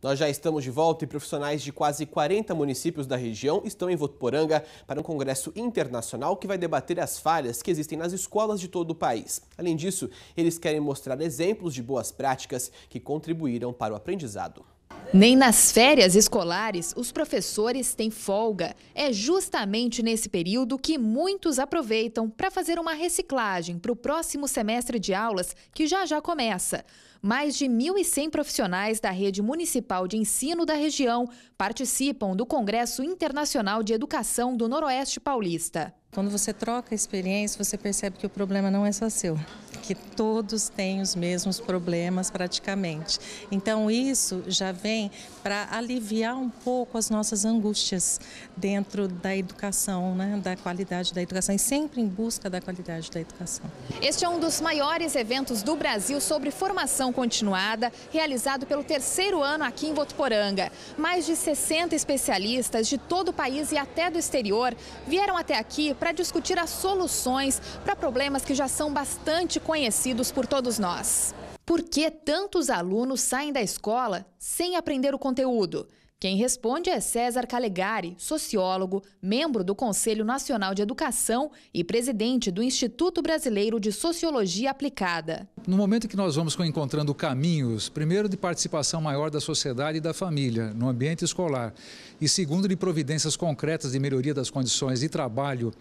Nós já estamos de volta e profissionais de quase 40 municípios da região estão em Votuporanga para um congresso internacional que vai debater as falhas que existem nas escolas de todo o país. Além disso, eles querem mostrar exemplos de boas práticas que contribuíram para o aprendizado. Nem nas férias escolares os professores têm folga. É justamente nesse período que muitos aproveitam para fazer uma reciclagem para o próximo semestre de aulas que já já começa. Mais de 1.100 profissionais da rede municipal de ensino da região participam do Congresso Internacional de Educação do Noroeste Paulista. Quando você troca experiência, você percebe que o problema não é só seu, que todos têm os mesmos problemas praticamente. Então isso já vem para aliviar um pouco as nossas angústias dentro da educação, né, da qualidade da educação e sempre em busca da qualidade da educação. Este é um dos maiores eventos do Brasil sobre formação continuada, realizado pelo terceiro ano aqui em Votuporanga. Mais de 60 especialistas de todo o país e até do exterior vieram até aqui para discutir as soluções para problemas que já são bastante conhecidos por todos nós. Por que tantos alunos saem da escola sem aprender o conteúdo? Quem responde é César Calegari, sociólogo, membro do Conselho Nacional de Educação e presidente do Instituto Brasileiro de Sociologia Aplicada. No momento que nós vamos encontrando caminhos, primeiro de participação maior da sociedade e da família no ambiente escolar, e segundo de providências concretas de melhoria das condições de trabalho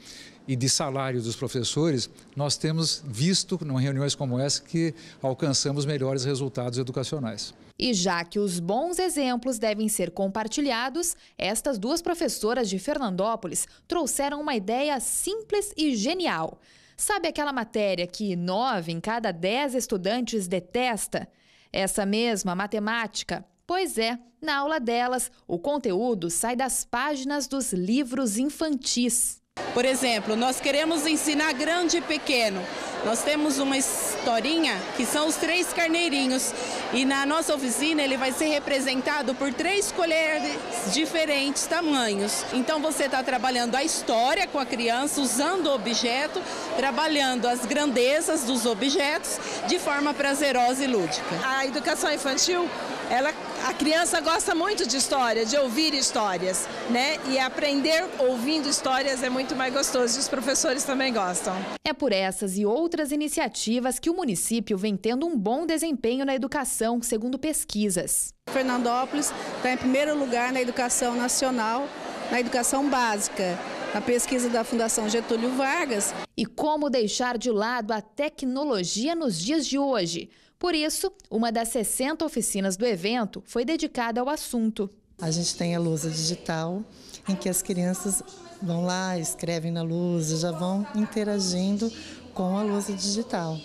e de salário dos professores, nós temos visto em reuniões como essa que alcançamos melhores resultados educacionais. E já que os bons exemplos devem ser compartilhados, estas duas professoras de Fernandópolis trouxeram uma ideia simples e genial Sabe aquela matéria que nove em cada dez estudantes detesta? Essa mesma matemática. Pois é, na aula delas, o conteúdo sai das páginas dos livros infantis. Por exemplo, nós queremos ensinar grande e pequeno, nós temos uma historinha que são os três carneirinhos e na nossa oficina ele vai ser representado por três colheres diferentes tamanhos. Então você está trabalhando a história com a criança, usando o objeto, trabalhando as grandezas dos objetos de forma prazerosa e lúdica. A educação infantil, ela a criança gosta muito de história, de ouvir histórias, né? E aprender ouvindo histórias é muito mais gostoso e os professores também gostam. É por essas e outras iniciativas que o município vem tendo um bom desempenho na educação, segundo pesquisas. Fernandópolis está em primeiro lugar na educação nacional, na educação básica a pesquisa da Fundação Getúlio Vargas. E como deixar de lado a tecnologia nos dias de hoje? Por isso, uma das 60 oficinas do evento foi dedicada ao assunto. A gente tem a lousa digital, em que as crianças vão lá, escrevem na lousa, já vão interagindo com a lousa digital.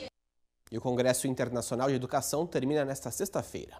E o Congresso Internacional de Educação termina nesta sexta-feira.